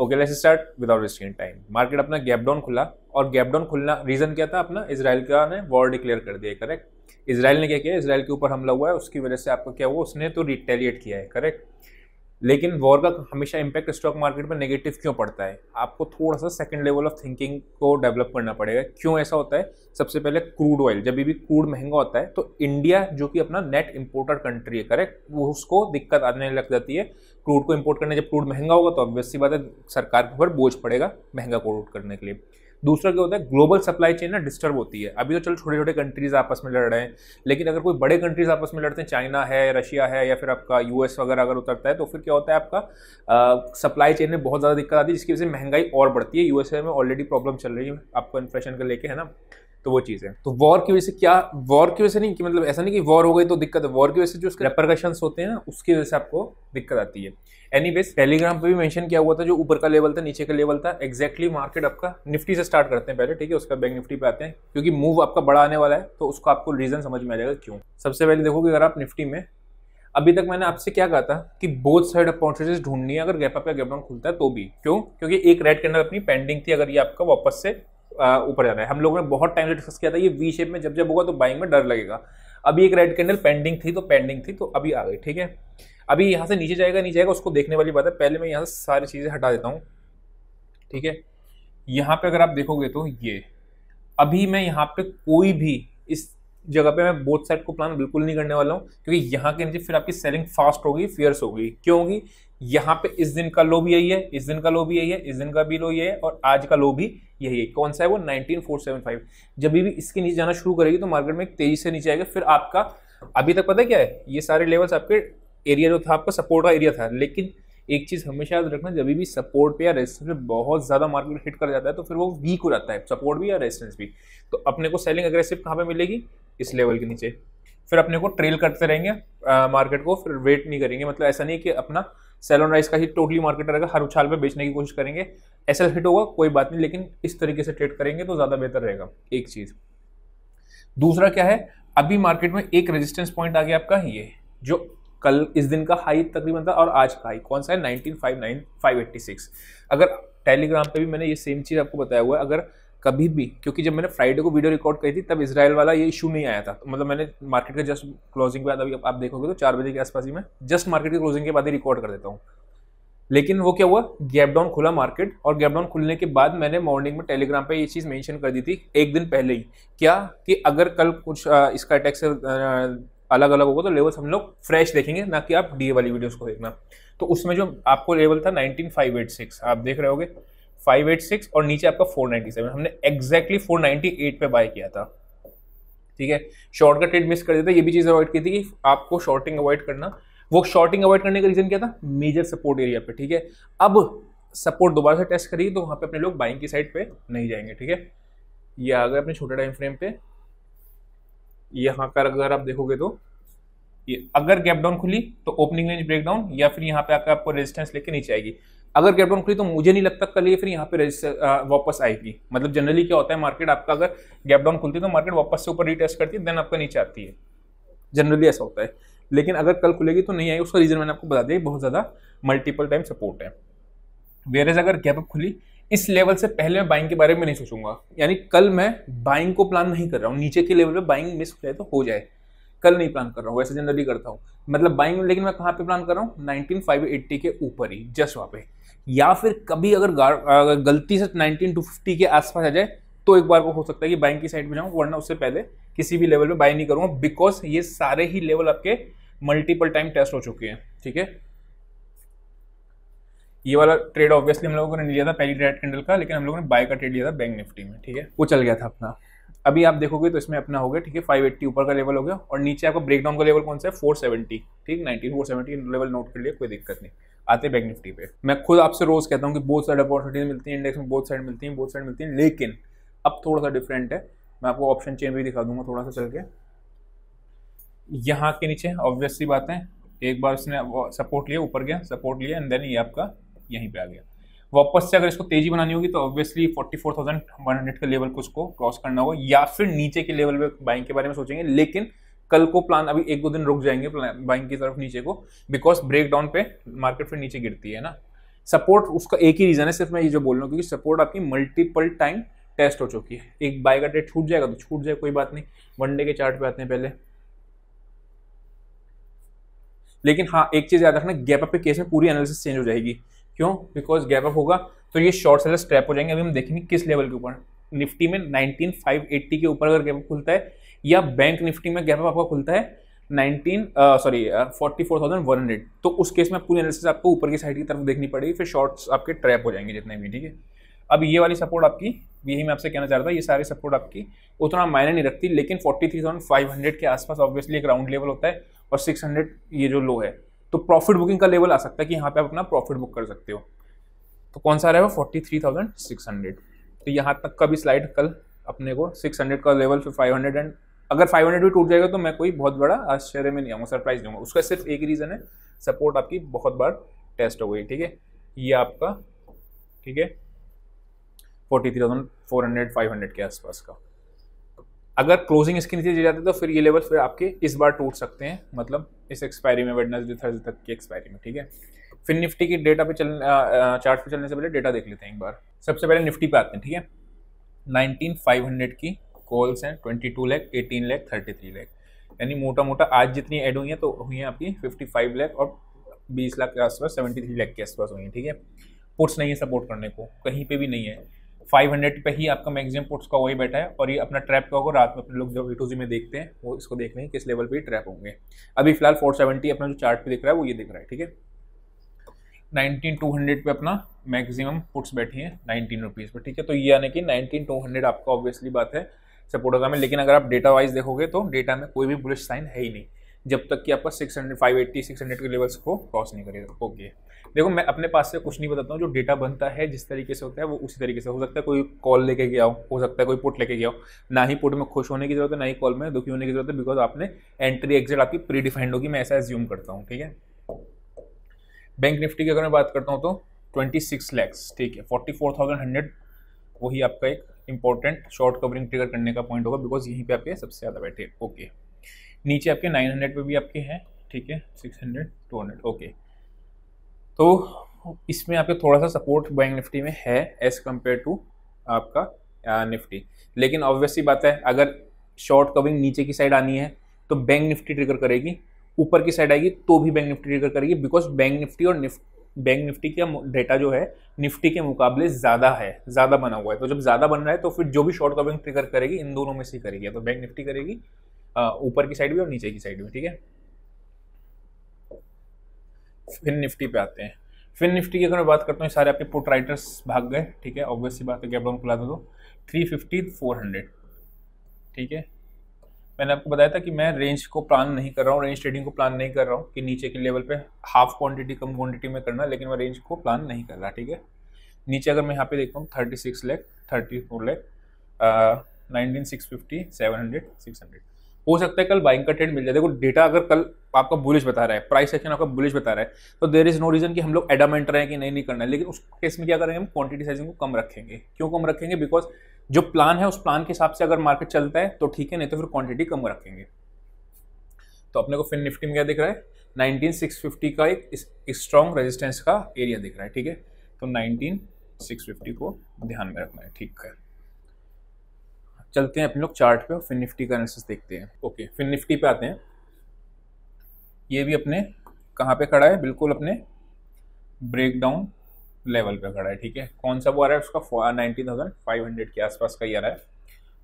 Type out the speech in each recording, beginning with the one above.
okay let's start without wasting time market अपना gap down खुला और गैप डाउन खुलना reason क्या था अपना इसराइल का ने वॉर डिक्लेयर कर दिया करेक्ट इसराइल ने क्या किया इसराइल के ऊपर हमला हुआ है उसकी वजह से आपको क्या हुआ उसने तो रिटेलिएट किया है करेक्ट लेकिन वॉर का हमेशा इम्पैक्ट स्टॉक मार्केट में नेगेटिव क्यों पड़ता है आपको थोड़ा सा सेकंड लेवल ऑफ थिंकिंग को डेवलप करना पड़ेगा क्यों ऐसा होता है सबसे पहले क्रूड ऑयल जब भी क्रूड महंगा होता है तो इंडिया जो कि अपना नेट इम्पोर्टर कंट्री है करेक्ट वो उसको दिक्कत आने लग जाती है क्रूड को इम्पोर्ट करने जब क्रूड महंगा होगा तो ऑब्वियसली बात है सरकार के ऊपर बोझ पड़ेगा महंगा क्रूड करने के लिए दूसरा क्या होता है ग्लोबल सप्लाई चेन ना डिस्टर्ब होती है अभी तो चलो छोटे छोटे कंट्रीज आपस में लड़ रहे हैं लेकिन अगर कोई बड़े कंट्रीज आपस में लड़ते हैं चाइना है रशिया है या फिर आपका यूएस वगैरह अगर उतरता है तो फिर क्या होता है आपका सप्लाई चेन में बहुत ज़्यादा दिक्कत आती है जिसकी वजह से महंगाई और बढ़ती है यूएसए में ऑलरेडी प्रॉब्लम चल रही है आपको इन्फ्लेशन का लेके है ना तो वो चीज़ है तो वॉर की वजह से क्या वॉर की वजह से नहीं कि मतलब ऐसा नहीं कि वॉर हो गई तो दिक्कत है वॉर की वजह से जो उसके रेपरकशन होते हैं उसकी वजह से आपको दिक्कत आती है एनी वेज टेलीग्राम पर भी मैंशन किया हुआ था जो ऊपर का लेवल था नीचे का लेवल था एक्जैक्टली मार्केट आपका निफ्टी से स्टार्ट करते हैं पहले ठीक है उसका बैंक निफ्टी पे आते हैं क्योंकि मूव आपका बड़ा आने वाला है तो उसको आपको रीजन समझ में आ जाएगा क्यों सबसे पहले देखो कि अगर आप निफ्टी में अभी तक मैंने आपसे क्या कहा था कि बोथ साइड अपॉर्चुनिटीज ढूंढनी है अगर गैप अप या गैप डाउन खुलता है तो भी क्यों क्योंकि एक रेड कैंडल अपनी पेंडिंग थी अगर ये आपका वापस से ऊपर जाना है हम लोगों ने बहुत टाइम से डिस्कस किया था ये वी शेप में जब जब होगा तो बाइंग में डर लगेगा अभी एक रेड कैंडल पेंडिंग थी तो पेंडिंग थी तो अभी आ गई ठीक है अभी यहाँ से नीचे जाएगा नीचे जाएगा उसको देखने वाली बात है पहले मैं यहाँ से सारी चीज़ें हटा देता हूँ ठीक है यहाँ पे अगर आप देखोगे तो ये अभी मैं यहाँ पे कोई भी इस जगह पे मैं बोथ साइड को प्लान बिल्कुल नहीं करने वाला हूँ क्योंकि यहाँ के नीचे फिर आपकी सेलिंग फास्ट होगी फियर्स होगी क्यों होगी यहाँ पे इस दिन का लो भी यही है इस दिन का लो भी यही है इस दिन का भी लो यही है और आज का लो भी यही है कौन सा है वो 19475 जब भी इसके नीचे जाना शुरू करेगी तो मार्केट में तेजी से नीचे आएगा फिर आपका अभी तक पता है क्या है ये सारे लेवल्स आपके एरिया जो था आपका सपोर्ट का एरिया था लेकिन एक चीज़ हमेशा याद रखना जब भी सपोर्ट पे या रेजिस्टेंस पे बहुत ज़्यादा मार्केट हिट कर जाता है तो फिर वो वीक हो जाता है सपोर्ट भी या रेजिस्टेंस भी तो अपने को सेलिंग अग्रेसिव कहाँ पे मिलेगी इस लेवल के नीचे फिर अपने को ट्रेल करते रहेंगे मार्केट को फिर वेट नहीं करेंगे मतलब ऐसा नहीं कि अपना सेलोन राइस का ही टोटली मार्केट रहेगा हर उछाल पे बेचने की कोशिश करेंगे एस हिट होगा कोई बात नहीं लेकिन इस तरीके से ट्रेड करेंगे तो ज़्यादा बेहतर रहेगा एक चीज़ दूसरा क्या है अभी मार्केट में एक रेजिस्टेंस पॉइंट आ गया आपका ये जो कल इस दिन का हाई तकरीबन था और आज का हाई कौन सा है nineteen five nine five eighty six अगर टेलीग्राम पे भी मैंने ये सेम चीज़ आपको बताया हुआ है अगर कभी भी क्योंकि जब मैंने फ्राइडे को वीडियो रिकॉर्ड करी थी तब इसराइल वाला ये इशू नहीं आया था तो मतलब मैंने मार्केट का जस्ट क्लोजिंग के बाद अभी आप देखोगे तो चार बजे के आसपास ही मैं जस्ट मार्केट के क्लोजिंग के बाद ही रिकॉर्ड कर देता हूँ लेकिन वो क्या हुआ गैप डाउन खुला मार्केट और गैप डाउन खुलने के बाद मैंने मॉर्निंग में टेलीग्राम पे ये चीज़ मेंशन कर दी थी एक दिन पहले ही क्या कि अगर कल कुछ इसका अटैक से अलग अलग होगा तो लेवल्स हम लोग फ्रेश देखेंगे ना कि आप डी वाली वीडियोस को देखना तो उसमें जो आपको लेवल था नाइनटीन आप देख रहे होगे फाइव एट सिक्स और नीचे आपका फोर सेवन हमने एग्जैक्टली फोर 498 पे बाय किया था ठीक है शॉर्ट का ट्रेड मिस कर दिया ये भी चीज़ अवॉइड की थी कि आपको शॉर्टिंग अवॉइड करना वो शॉर्टिंग अवॉइड करने का रीज़न क्या था मेजर सपोर्ट एरिया पे ठीक है अब सपोर्ट दोबारा से टेस्ट करिए तो वहाँ पे अपने लोग बाइंग की साइड पे नहीं जाएंगे ठीक है ये आ गए अपने छोटे टाइम फ्रेम पे यहाँ का अगर आप देखोगे तो ये अगर गैप डाउन खुली तो ओपनिंग रेंज ब्रेकडाउन या फिर यहाँ पे आकर आपको रेजिस्टेंस लेके नीचे आएगी अगर गैप डाउन खुली तो मुझे नहीं लगता कल ये फिर यहाँ पे रजिस्टर वापस आएगी मतलब जनरली क्या होता है मार्केट आपका अगर गैप डाउन खुलती है तो मार्केट वापस से ऊपर रिटेस्ट करती है देन आपका नीचे आती है जनरली ऐसा होता है लेकिन अगर कल खुलेगी तो नहीं आएगी उसका रीज़न मैंने आपको बता दिया बहुत ज़्यादा मल्टीपल टाइम सपोर्ट है वेयर एज अगर गैप अप खुली इस लेवल से पहले मैं बाइंग के बारे में नहीं सोचूंगा यानी कल मैं बाइंग को प्लान नहीं कर रहा हूँ नीचे के लेवल पे बाइंग मिस हो जाए तो हो जाए कल नहीं प्लान कर रहा हूँ वैसे जनरली करता हूँ मतलब बाइंग लेकिन मैं कहाँ पे प्लान कर रहा हूँ नाइनटीन फाइव एट्टी के ऊपर ही जस्ट वहाँ पे या फिर कभी अगर गलती से 19250 के आसपास आ जाए तो एक बार को हो सकता है कि बाइंग की साइड में जाऊँ वरना उससे पहले किसी भी लेवल में बाई नहीं करूँगा बिकॉज ये सारे ही लेवल आपके मल्टीपल टाइम टेस्ट हो चुके हैं ठीक है ये वाला ट्रेड ऑब्वियसली हम लोगों ने लिया था पहली ट्रेड कैंडल का लेकिन हम लोगों ने बाय का ट्रेड लिया था बैंक निफ्टी में ठीक है वो चल गया था अपना अभी आप देखोगे तो इसमें अपना हो गया ठीक है फाइव एट्टी ऊपर का लेवल हो गया और नीचे आपका ब्रेकडाउन का लेवल कौन सा है फोर सेवेंटी ठीक नाइनटीन 470 लेवल नोट कर लिया कोई दिक्कत नहीं आते हैं बैंक निफ्टी पे मैं खुद आपसे रोज कहता हूँ कि बहुत साइड अपॉर्चुनिटीज मिलती हैं इंडेक्स में बहुत साइड मिलती हैं बहुत साइड मिलती हैं लेकिन अब थोड़ा सा डिफरेंट है मैं आपको ऑप्शन चेंज भी दिखा दूंगा थोड़ा सा चल के यहाँ के नीचे ऑब्वियसली बात है एक बार उसने सपोर्ट लिया ऊपर गया सपोर्ट लिया एंड देन ये आपका यहीं पे आ गया वापस से अगर इसको तेजी बनानी होगी तो ऑब्वियसली 44,100 के लेवल को उसको क्रॉस करना होगा या फिर नीचे के लेवल पे बाइंग के बारे में सोचेंगे लेकिन कल को प्लान अभी एक दो दिन रुक जाएंगे बाइंग की तरफ नीचे को बिकॉज ब्रेक डाउन पे मार्केट फिर नीचे गिरती है ना सपोर्ट उसका एक ही रीज़न है सिर्फ मैं ये जो बोल रहा हूँ क्योंकि सपोर्ट आपकी मल्टीपल टाइम टेस्ट हो चुकी है एक बाय का डेट छूट जाएगा तो छूट जाए कोई बात नहीं वनडे के चार्ट पे आते हैं पहले लेकिन हाँ एक चीज़ याद रखना गैप अप के केस में पूरी एनालिसिस चेंज हो जाएगी क्यों बिकॉज गैप अप होगा तो ये शॉर्ट सेलर स्ट्रैप हो जाएंगे अभी हम देखेंगे किस लेवल के ऊपर निफ्टी में नाइनटीन के ऊपर अगर गैप अप खुलता है या बैंक निफ्टी में गैप आपका खुलता है nineteen sorry forty four thousand one hundred तो उस केस में पूरी एनालिसिस आपको ऊपर की साइड की तरफ देखनी पड़ेगी फिर शॉर्ट्स आपके ट्रैप हो जाएंगे जितने भी ठीक है अब ये वाली सपोर्ट आपकी यही मैं आपसे कहना चाह रहा था ये सारी सपोर्ट आपकी उतना मायने नहीं रखती लेकिन forty three thousand five hundred के आसपास ऑब्वियसली एक राउंड लेवल होता है और सिक्स हंड्रेड ये जो लो है तो प्रॉफिट बुकिंग का लेवल आ सकता है कि यहाँ पे आप अपना प्रॉफिट बुक कर सकते हो तो कौन सा रहेगा forty three thousand six hundred तो यहाँ तक का भी स्लाइड कल अपने को सिक्स हंड्रेड का लेवल फिर फाइव हंड्रेड एंड अगर 500 भी टूट जाएगा तो मैं कोई बहुत बड़ा आश्चर्य में नहीं आऊंगा सरप्राइज दूंगा उसका सिर्फ एक रीज़न है सपोर्ट आपकी बहुत बार टेस्ट हो गई ठीक है ये आपका ठीक है forty three thousand four hundred five hundred के आसपास का अगर क्लोजिंग इसके नीचे जाते तो फिर ये लेवल फिर आपके इस बार टूट सकते हैं मतलब इस एक्सपायरी में वेडनेसडे थर्सडे तक की एक्सपायरी में ठीक है फिर निफ्टी की डेटा पे चल चार्ट पे चलने से पहले डेटा देख लेते हैं एक बार सबसे पहले निफ्टी पे आते हैं ठीक है नाइनटीन फाइव हंड्रेड की कॉल्स हैं twenty two lakh eighteen lakh thirty three lakh यानी मोटा मोटा आज जितनी ऐड हुई हैं तो हुई हैं आपकी फिफ्टी फाइव लैख और बीस लाख के आसपास सेवेंटी थ्री लैख के आसपास हुई हैं ठीक है पुट्स नहीं है सपोर्ट करने को कहीं पे भी नहीं है फाइव हंड्रेड पे ही आपका मैक्सिमम पुट्स का वही बैठा है और ये अपना ट्रैप का होगा रात में अपने लोग जब टू में देखते हैं वो इसको देख रहे हैं किस लेवल ही ट्रैप होंगे अभी फिलहाल फोर सेवेंटी अपना जो चार्ट दिख रहा है वो ये दिख रहा है ठीक है नाइनटीन टू हंड्रेड पे अपना मैक्सिमम पुट्स बैठी हैं नाइनटीन रुपीज़ पर ठीक है तो ये यानी कि नाइनटीन टू हंड्रेड आपका ऑब्वियसली बात है सपोर्टोगा में लेकिन अगर आप डेटा वाइज देखोगे तो डेटा में कोई भी बुलिश साइन है ही नहीं जब तक कि आपका 600, 580, हंड्रेड के लेवल्स को क्रॉस नहीं करेगा ओके देखो मैं अपने पास से कुछ नहीं बताता हूँ जो डेटा बनता है जिस तरीके से होता है वो उसी तरीके से हो सकता है कोई कॉल लेके गया हो हो सकता है कोई पुट लेके गया हो ना ही पुट में खुश होने की जरूरत है ना ही कॉल में दुखी होने की जरूरत है बिकॉज आपने एंट्री एग्जिट आपकी प्री डिफाइंड होगी मैं ऐसा एज्यूम करता हूँ ठीक है बैंक निफ्टी की अगर मैं बात करता हूँ तो ट्वेंटी सिक्स लैक्स ठीक है फोर्टी फोर थाउजेंड हंड्रेड वही आपका एक इंपॉर्टेंट शॉर्ट कवरिंग ट्रिगर करने का पॉइंट होगा बिकॉज यहीं पे आपके सबसे ज़्यादा बैठे ओके नीचे आपके 900 पे भी आपके हैं ठीक है 600 200 ओके तो इसमें आपके थोड़ा सा सपोर्ट बैंक निफ्टी में है एज़ कम्पेयर टू आपका निफ्टी लेकिन ऑब्वियसली बात है अगर शॉर्ट कवरिंग नीचे की साइड आनी है तो बैंक निफ्टी ट्रिगर करेगी ऊपर की साइड आएगी तो भी बैंक निफ्टी ट्रिगर करेगी बिकॉज बैंक निफ्टी और निफ्टी बैंक निफ्टी का डेटा जो है निफ्टी के मुकाबले ज़्यादा है ज़्यादा बना हुआ है तो जब ज़्यादा बन रहा है तो फिर जो भी शॉर्ट कवरिंग ट्रिगर करेगी इन दोनों में से करेगी तो बैंक निफ्टी करेगी ऊपर की साइड भी और नीचे की साइड भी ठीक है फिर निफ्टी पे आते हैं फिर निफ्टी की अगर मैं बात करता हूँ सारे आपके पुट राइटर्स भाग गए ठीक है ऑब्वियसली बात है गैप डाउन खुला दो थ्री फिफ्टी फोर हंड्रेड ठीक है मैंने आपको बताया था कि मैं रेंज को प्लान नहीं कर रहा हूँ रेंज ट्रेडिंग को प्लान नहीं कर रहा हूँ कि नीचे के लेवल पे हाफ क्वांटिटी कम क्वांटिटी में करना लेकिन मैं रेंज को प्लान नहीं कर रहा ठीक है नीचे अगर मैं यहाँ पे देखता हूँ thirty six lakh thirty four lakh nineteen six fifty seven hundred six hundred हो सकता है कल बाइंग का ट्रेड मिल जाए देखो डेटा अगर कल आपका बुलिश बता रहा है प्राइस एक्शन आपका बुलिश बता रहा है तो देर इज़ नो रीज़न कि हम लोग एडामेंट रहे हैं कि नहीं नहीं करना है लेकिन उस केस में क्या करेंगे हम क्वांटिटी साइजिंग को कम रखेंगे क्यों कम रखेंगे बिकॉज जो प्लान है उस प्लान के हिसाब से अगर मार्केट चलता है तो ठीक है नहीं तो फिर क्वांटिटी कम रखेंगे तो अपने को फिर निफ्टी में क्या दिख रहा है 19650 का एक स्ट्रॉन्ग रेजिस्टेंस का एरिया दिख रहा है ठीक है तो 19650 को ध्यान में रखना है ठीक है चलते हैं अपने लोग चार्ट पे और फिर निफ्टी का एनालिसिस देखते हैं ओके फिर निफ्टी पे आते हैं ये भी अपने कहाँ पे खड़ा है बिल्कुल अपने ब्रेकडाउन लेवल पे खड़ा है ठीक है कौन सा वो आ रहा है उसका नाइनटीन थाउजेंड फाइव हंड्रेड के आसपास का ही आ रहा है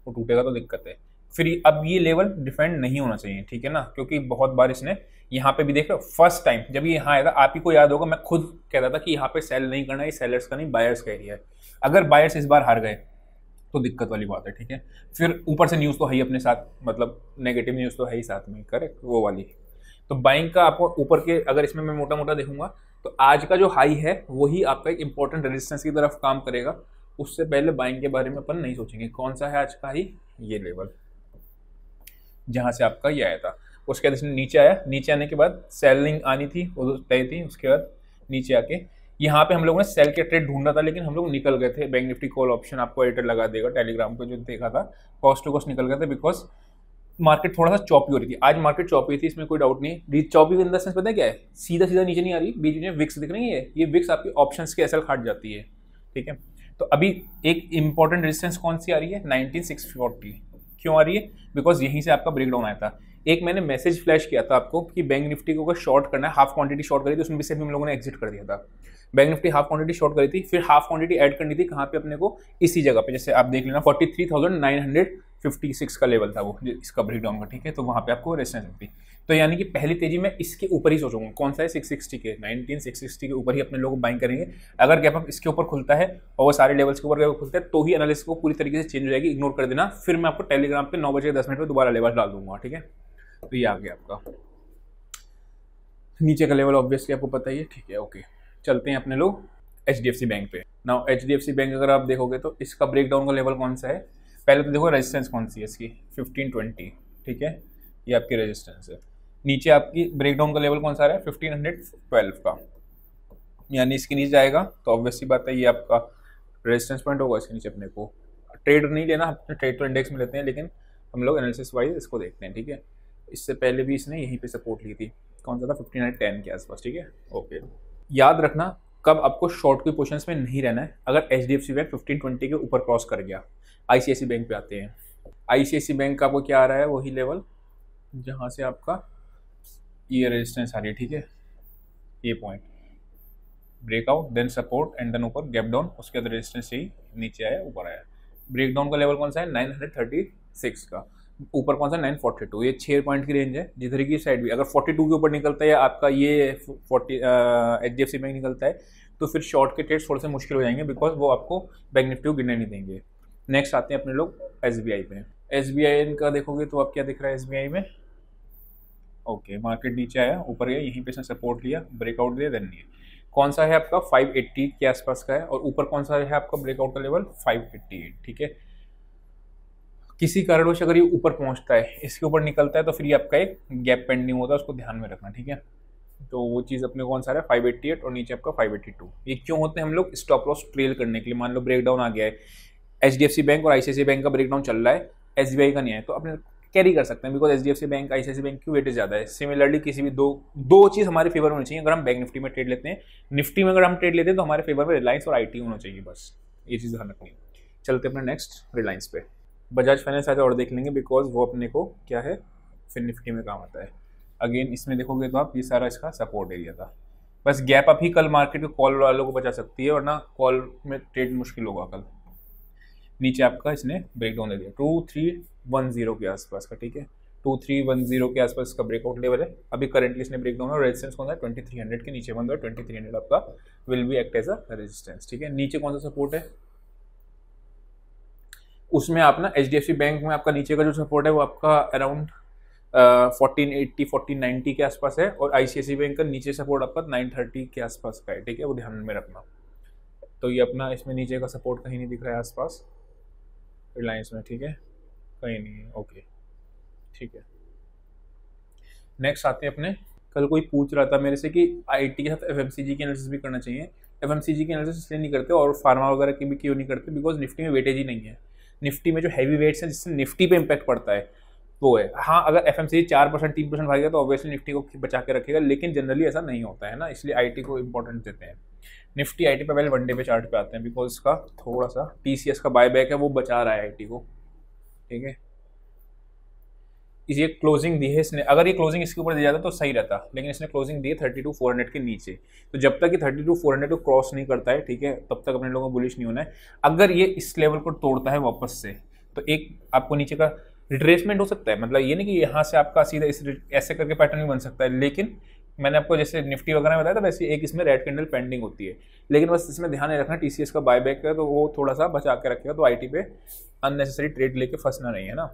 वो टूटेगा तो दिक्कत है फिर अब ये लेवल डिफेंड नहीं होना चाहिए ठीक है ना क्योंकि बहुत बार इसने यहाँ पे भी देख रहे फर्स्ट टाइम जब ये यहाँ आया था आप ही को याद होगा मैं खुद कहता था कि यहाँ पे सेल नहीं करना है सेलर्स का नहीं बायर्स का एरिया है अगर बायर्स इस बार हार गए तो दिक्कत वाली बात है ठीक है फिर ऊपर से न्यूज़ तो है ही अपने साथ मतलब नेगेटिव न्यूज़ तो है ही साथ में करेक्ट वो वाली तो बाइंग का आपको ऊपर के अगर इसमें मैं मोटा मोटा देखूंगा तो आज का जो हाई है वही आपका एक इंपॉर्टेंट रेजिस्टेंस की तरफ काम करेगा उससे पहले बाइंग के बारे में अपन नहीं सोचेंगे कौन सा है आज का हाई ये लेवल जहाँ से आपका ये आया था उसके बाद नीचे आया नीचे आने के बाद सेलिंग आनी थी वो तो तय थी उसके बाद नीचे आके यहाँ पे हम लोगों ने सेल के ट्रेड ढूंढा था लेकिन हम लोग निकल गए थे बैंक निफ्टी कॉल ऑप्शन आपको एडिटर लगा देगा टेलीग्राम पे जो देखा था कॉस्ट टू कॉस्ट निकल गए थे बिकॉज मार्केट थोड़ा सा चौपी हो रही थी आज मार्केट चौपी हुई थी इसमें कोई डाउट नहीं चौपी इन द सेंस पता है क्या है सीधा सीधा नीचे नहीं आ रही बीच में विक्स दिख रही है ये विक्स आपकी ऑप्शन के असल खाट जाती है ठीक है तो अभी एक इंपॉर्टेंट रेजिस्टेंस कौन सी आ रही है नाइनटीन सिक्स फोर्टी क्यों आ रही है बिकॉज यहीं से आपका ब्रेक आया था एक मैंने मैसेज फ्लैश किया था आपको कि बैंक निफ्टी को अगर शॉर्ट करना है हाफ क्वांटिटी शॉर्ट करी थी उसमें से हम लोगों ने एग्जिट कर दिया था bank Nifty half quantity short करी थी फिर हाफ क्वांटिटी ऐड करनी थी कहाँ पे अपने को इसी जगह पे जैसे आप देख लेना forty three thousand nine hundred fifty six का लेवल था वो इसका ब्रेकडाउन का ठीक है तो वहाँ पे आपको रेसिस्टेंस मिलती तो यानी कि पहली तेजी में इसके ऊपर ही सोचूंगा कौन सा है सिक्स सिक्सटी के नाइनटीन सिक्स सिक्सटी के ऊपर ही अपने लोग बाइंग करेंगे अगर गैप अप इसके ऊपर खुलता है और वो सारे लेवल्स के ऊपर गैप खुलता है तो ही एनालिस को पूरी तरीके से चेंज हो जाएगी इग्नोर कर देना फिर मैं आपको टेलीग्राम पर नौ बजे दस मिनट में दोबारा लेवल डाल दूंगा ठीक है तो ये आ गया आपका नीचे का लेवल ऑब्वियसली आपको पता ही है ठीक है ओके चलते हैं अपने लोग एच बैंक पे नाउ एच बैंक अगर आप देखोगे तो इसका ब्रेकडाउन का लेवल कौन सा है पहले तो देखो रेजिस्टेंस कौन सी है इसकी फिफ्टीन ट्वेंटी ठीक है ये आपकी रेजिस्टेंस है नीचे आपकी ब्रेकडाउन का लेवल कौन सा रहा है फिफ्टीन हंड्रेड ट्वेल्व का यानी इसके नीचे जाएगा तो ऑब्वियसली बात है ये आपका रेजिस्टेंस पॉइंट होगा इसके नीचे अपने को ट्रेड नहीं लेना अपने ट्रेड तो इंडेक्स में लेते हैं लेकिन हम लोग एनालिसिस वाइज इसको देखते हैं ठीक है इससे पहले भी इसने यहीं पर सपोर्ट ली थी कौन सा था फिफ्टीन हंड्रेड टेन के आसपास ठीक है ओके याद रखना कब आपको शॉर्ट की पोजिशन में नहीं रहना है अगर H D F C bank fifteen twenty के ऊपर क्रॉस कर गया आईसीआईसी बैंक पे आते हैं आईसीआईसी बैंक का आपको क्या आ रहा है वही लेवल जहाँ से आपका ये रेजिस्टेंस आ रही है ठीक है ये point breakout then support and then ऊपर गैप डाउन उसके बाद रेजिस्टेंस यही नीचे आया ऊपर आया ब्रेकडाउन का लेवल कौन सा है नाइन हंड्रेड थर्टी सिक्स का ऊपर कौन सा नाइन फोर्टी टू ये छः पॉइंट की रेंज है जिधर की साइड भी अगर फोर्टी टू के ऊपर निकलता है या आपका ये forty H D F C bank निकलता है तो फिर शॉर्ट के ट्रेड थोड़े से मुश्किल हो जाएंगे बिकॉज वो आपको बैंक निफ्टी को गिरने नहीं देंगे नेक्स्ट आते हैं अपने लोग एस बी आई पे एस बी आई का देखोगे तो आप क्या दिख रहा है एस बी आई में ओके मार्केट नीचे आया ऊपर गया यहीं पे इसने सपोर्ट लिया ब्रेकआउट दिया देन लिया कौन सा है आपका 580 के आसपास का है और ऊपर कौन सा है आपका ब्रेकआउट का लेवल 588 ठीक है किसी कारणवश अगर ये ऊपर पहुंचता है इसके ऊपर निकलता है तो फिर ये आपका एक गैप पेंडिंग होता है उसको ध्यान में रखना ठीक है तो वो चीज़ अपने कौन सा है फाइव और नीचे आपका फाइव ये क्यों होते हैं हम लोग स्टॉप लॉस ट्रेल करने के लिए मान लो ब्रेकडाउन आ गया है H D F C bank और आई सी बैंक का ब्रेकडाउन चल रहा है एस बी का नहीं है तो अपने कैरी कर सकते हैं because H D F C bank I C C bank की वेटेज ज़्यादा है सिमिलरली किसी भी दो दो चीज़ हमारे फेवर होनी चाहिए अगर हम बैंक निफ्टी में ट्रेड लेते हैं निफ्टी में अगर हम ट्रेड लेते हैं तो हमारे फेवर में रिलायंस और आई टी होना चाहिए बस ये चीज़ ध्यान रखनी चलते अपने नेक्स्ट रिलायंस पे बजाज फाइनेंस आज और देख लेंगे बिकॉज वो अपने को क्या है फिर निफ्टी में काम आता है अगेन इसमें देखोगे तो आप ये सारा इसका सपोर्ट एरिया था बस गैप अप ही कल मार्केट के कॉल वालों को बचा सकती है वरना कॉल में ट्रेड मुश्किल होगा कल नीचे आपका इसने ब्रेक डाउन दे दिया टू थ्री वन जीरो के आसपास का ठीक है टू थ्री वन जीरो के आसपास इसका ब्रेकआउट लेवल है अभी करेंटली इसने ब्रेक डाउन और रेजिस्टेंस कौन सा ट्वेंटी थ्री हंड्रेड के नीचे बन हुआ ट्वेंटी थ्री हंड्रेड आपका will be act as a resistance ठीक है नीचे कौन सा सपोर्ट है उसमें आप ना एच बैंक में आपका नीचे का जो सपोर्ट है वो आपका around fourteen eighty fourteen ninety के आसपास है और आई बैंक का नीचे सपोर्ट आपका नाइन थर्टी के आसपास का है ठीक है वो ध्यान में रखना तो ये अपना इसमें नीचे का सपोर्ट कहीं नहीं दिख रहा है आसपास रिलायंस में ठीक है कहीं नहीं है ओके ठीक है नेक्स्ट आते हैं अपने कल कोई पूछ रहा था मेरे से कि आईटी के साथ जी की एनालिसिस भी करना चाहिए जी की एनालिसिस इसलिए नहीं करते और फार्मा वगैरह की भी क्यों नहीं करते बिकॉज निफ्टी में वेटेज ही नहीं है निफ्टी में जो हैवी वेट्स हैं जिससे निफ्टी पे इम्पैक्ट पड़ता है वो है हाँ अगर एफ एम सी चार परसेंट तीन परसेंट भागेगा तो ऑब्वियसली निफ्टी को बचा के रखेगा लेकिन जनरली ऐसा नहीं होता है ना इसलिए आई टी को इंपॉर्टेंस देते हैं निफ्टी आई पे पहले वन डे पे चार्ट पे आते हैं बिकॉज इसका थोड़ा सा टी का बाय बैक है वो बचा रहा है आई को ठीक है ये क्लोजिंग दी है इसने अगर ये क्लोजिंग इसके ऊपर दिया जाता तो सही रहता लेकिन इसने क्लोजिंग दी है थर्टी टू फोर हंड्रेड के नीचे तो जब तक ये थर्टी टू फोर हंड्रेड को क्रॉस नहीं करता है ठीक है तब तक अपने लोगों को बुलिश नहीं होना है अगर ये इस लेवल को तोड़ता है वापस से तो एक आपको नीचे का रिट्रेसमेंट हो सकता है मतलब ये नहीं कि यहाँ से आपका सीधा इस ऐसे करके पैटर्न भी बन सकता है लेकिन मैंने आपको जैसे निफ्टी वगैरह बताया था वैसे एक इसमें रेड कैंडल पेंडिंग होती है लेकिन बस इसमें ध्यान नहीं रखना टीसीएस का बाय बैक है तो वो थोड़ा सा बचा के रखेगा तो आईटी पे अननेसेसरी ट्रेड लेके फंसना नहीं है ना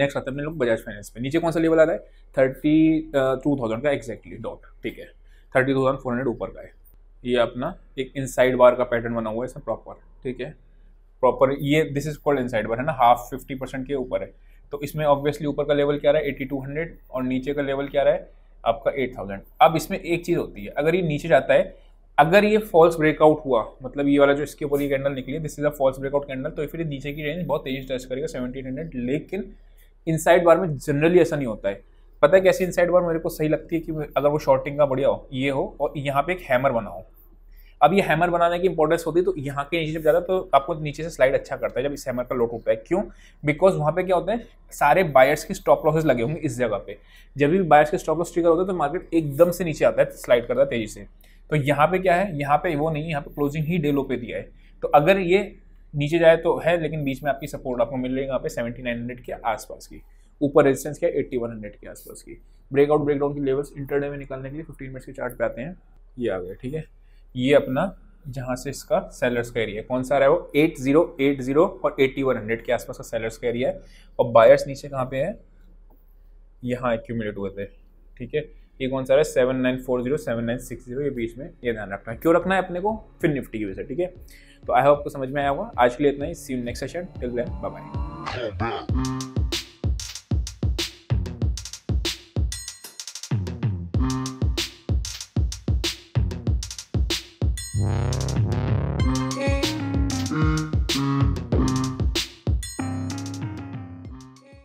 नेक्स्ट आते हैं लोग बजाज फाइनेंस पे नीचे कौन सा लेवल आ रहा है थर्टी टू थाउजेंड का एक्जैक्टली डॉट ठीक है thirty two thousand four hundred ऊपर का है ये अपना एक इनसाइड बार का पैटर्न बना हुआ है इसमें प्रॉपर ठीक है प्रॉपर ये this is called inside bar है ना हाफ फिफ्टी परसेंट के ऊपर है तो इसमें ऑब्वियसली ऊपर का लेवल क्या रहा है एटी टू हंड्रेड और नीचे का लेवल क्या रहा है आपका एट थाउजेंड अब इसमें एक चीज़ होती है अगर ये नीचे जाता है अगर ये फॉल्स ब्रेकआउट हुआ मतलब ये वाला जो इसके ऊपर ये कैंडल निकली this is a false breakout candle तो फिर नीचे की रेंज बहुत तेज टच करेगा सेवेंटीन हंड्रेड लेकिन इनसाइड बार में जनरली ऐसा नहीं होता है पता है कैसे इनसाइड बार मेरे को सही लगती है कि अगर वो शॉर्टिंग का बढ़िया हो ये हो और यहाँ पे एक हैमर बना हो अब ये हैमर बनाने की इंपॉर्टेंस होती है तो यहाँ के नीचे जब जाता है तो आपको नीचे से स्लाइड अच्छा करता है जब इस हैमर का लोट होता है क्यों बिकॉज वहाँ पे क्या होता है सारे बायर्स की स्टॉप लॉसेस लगे होंगे इस जगह पे जब भी बायर्स के स्टॉप लॉस ट्रिगर होता है तो मार्केट एकदम से नीचे आता है स्लाइड करता है तेजी से तो यहाँ पे क्या है यहाँ पे वो नहीं यहाँ पे क्लोजिंग ही डे लो पे दिया है तो अगर ये नीचे जाए तो है लेकिन बीच में आपकी सपोर्ट आपको मिल रही है यहाँ पे सेवेंटी नाइन हंड्रेड के आसपास की ऊपर रेजिस्टेंस क्या एट्टी वन हंड्रेड के आसपास की ब्रेकआउट ब्रेकडाउन की लेवल्स इंटरडे में निकालने के लिए फिफ्टीन मिनट्स के चार्ट पे आते हैं ये आ गया ठीक है ये अपना जहाँ से इसका सेलर्स का एरिया कौन सा रहा है वो एट जीरो एट जीरो और एट्टी वन हंड्रेड के आसपास का सेलर्स का एरिया है और बायर्स नीचे कहाँ पे है यहाँ एक्यूमुलेट हुए थे ठीक है ये कौन सा रहा है seven nine four zero seven nine six zero ये बीच में ये ध्यान रखना है क्यों रखना है अपने को फिर निफ्टी की वजह से ठीक है तो आई होप आपको समझ में आया होगा आज के लिए इतना ही see next session till then bye